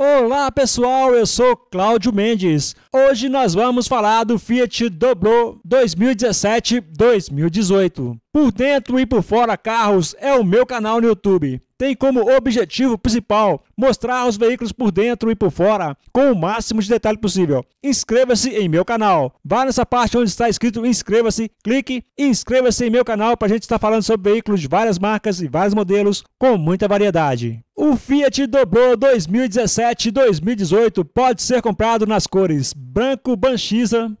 Olá pessoal, eu sou Cláudio Mendes. Hoje nós vamos falar do Fiat Doblo 2017-2018. Por dentro e por fora carros é o meu canal no YouTube. Tem como objetivo principal mostrar os veículos por dentro e por fora com o máximo de detalhe possível. Inscreva-se em meu canal. Vá nessa parte onde está escrito inscreva-se, clique e inscreva-se em meu canal para a gente estar tá falando sobre veículos de várias marcas e vários modelos com muita variedade. O Fiat Dobro 2017-2018 pode ser comprado nas cores branco Banchiza,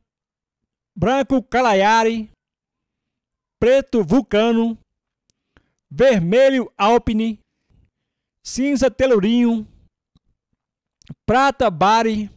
branco Calayari, preto vulcano, vermelho alpine, cinza telurinho, prata bari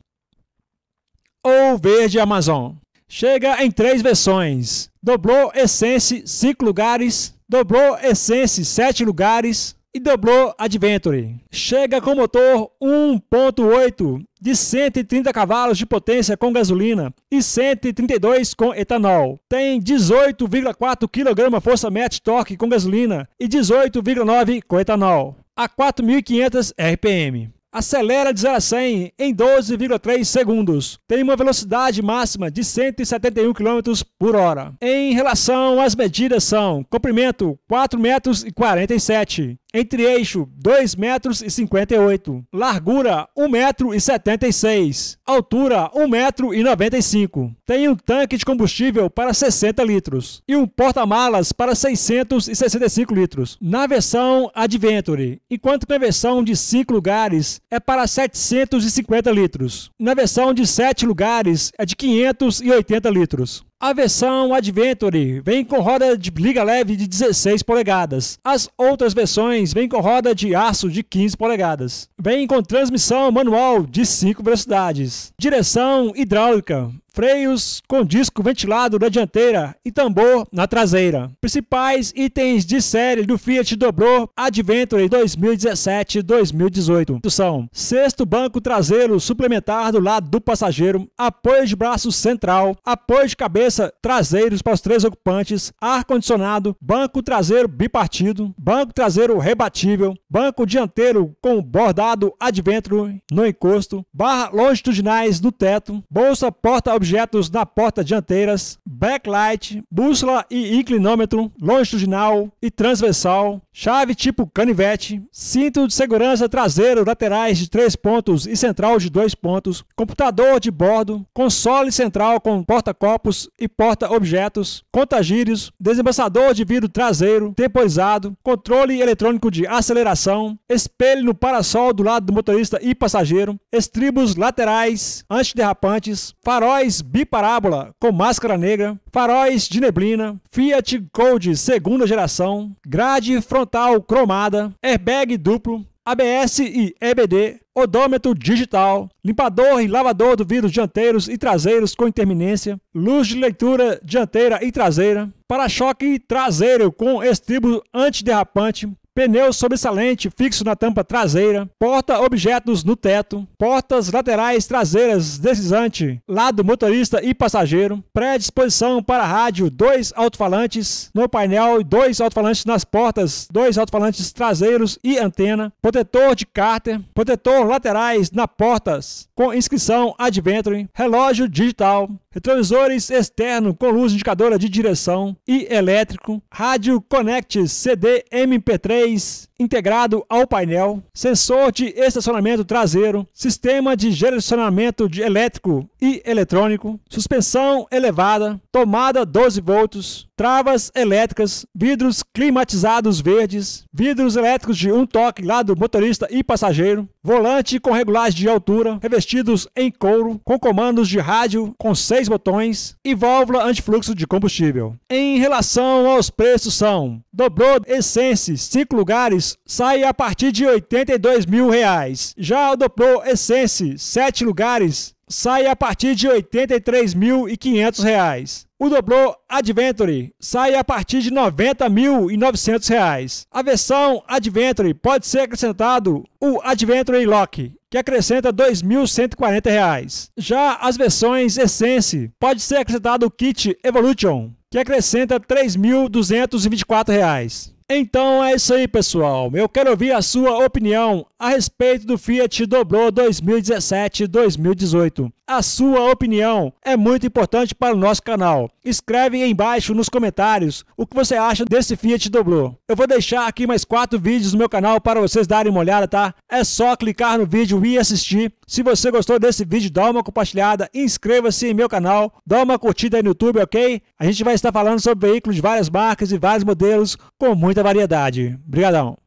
ou verde amazon. Chega em três versões: Doblô Essence 5 lugares, Doblô Essence 7 lugares e Doblô Adventure. Chega com motor 1.8 de 130 cavalos de potência com gasolina e 132 com etanol. Tem 18,4 kg força-média de torque com gasolina e 18,9 com etanol. A 4.500 RPM. Acelera de 0 a 100 em 12,3 segundos. Tem uma velocidade máxima de 171 km por hora. Em relação às medidas são comprimento 4,47 metros, entre eixo 2,58 m. largura 1,76 m. altura 1,95 m. Tem um tanque de combustível para 60 litros e um porta-malas para 665 litros. Na versão Adventure, enquanto que na versão de 5 lugares é para 750 litros. Na versão de 7 lugares é de 580 litros. A versão Adventure vem com roda de liga leve de 16 polegadas. As outras versões vêm com roda de aço de 15 polegadas. Vem com transmissão manual de 5 velocidades, direção hidráulica, freios com disco ventilado na dianteira e tambor na traseira. Principais itens de série do Fiat Dobro Adventure 2017-2018 são sexto banco traseiro suplementar do lado do passageiro, apoio de braço central, apoio de cabeça traseiros para os três ocupantes, ar-condicionado, banco traseiro bipartido, banco traseiro rebatível, banco dianteiro com bordado Adventure no encosto, barra longitudinais do teto, bolsa porta objetos da porta dianteiras, backlight, bússola e inclinômetro, longitudinal e transversal, chave tipo canivete, cinto de segurança traseiro, laterais de 3 pontos e central de 2 pontos, computador de bordo, console central com porta-copos e porta-objetos, contagírios, desembaçador de vidro traseiro, temporizado, controle eletrônico de aceleração, espelho no parasol do lado do motorista e passageiro, estribos laterais, antiderrapantes, faróis biparábola com máscara negra, faróis de neblina, Fiat Gold segunda geração, grade frontal cromada, airbag duplo, ABS e EBD, odômetro digital, limpador e lavador do vidros dianteiros e traseiros com interminência, luz de leitura dianteira e traseira, para-choque traseiro com estribo antiderrapante, pneu sobressalente fixo na tampa traseira, porta-objetos no teto, portas laterais traseiras deslizante, lado motorista e passageiro, pré-disposição para rádio, dois alto-falantes no painel, dois alto-falantes nas portas, dois alto-falantes traseiros e antena, protetor de cárter, protetor laterais na portas, com inscrição Adventure, relógio digital, retrovisores externo com luz indicadora de direção e elétrico, rádio Connect CD MP3 vocês integrado ao painel, sensor de estacionamento traseiro, sistema de gerenciamento de elétrico e eletrônico, suspensão elevada, tomada 12 volts, travas elétricas, vidros climatizados verdes, vidros elétricos de um toque lado motorista e passageiro, volante com regulagem de altura, revestidos em couro, com comandos de rádio com seis botões e válvula antifluxo de combustível. Em relação aos preços são Dobrou Essence 5 lugares sai a partir de R$ 82 mil. Reais. Já o Dopro Essence, 7 lugares, sai a partir de R$ 83.500. O Doblo Adventure sai a partir de R$ 90.900. A versão Adventure pode ser acrescentado o Adventure Lock, que acrescenta R$ 2.140. Já as versões Essence pode ser acrescentado o Kit Evolution, que acrescenta R$ 3.224. Então é isso aí, pessoal. Eu quero ouvir a sua opinião a respeito do Fiat Doblô 2017-2018. A sua opinião é muito importante para o nosso canal. Escreve aí embaixo nos comentários o que você acha desse Fiat Doblô. Eu vou deixar aqui mais quatro vídeos no meu canal para vocês darem uma olhada, tá? É só clicar no vídeo e assistir. Se você gostou desse vídeo, dá uma compartilhada, inscreva-se em meu canal, dá uma curtida aí no YouTube, ok? A gente vai estar falando sobre veículos de várias marcas e vários modelos com muita variedade. Obrigadão.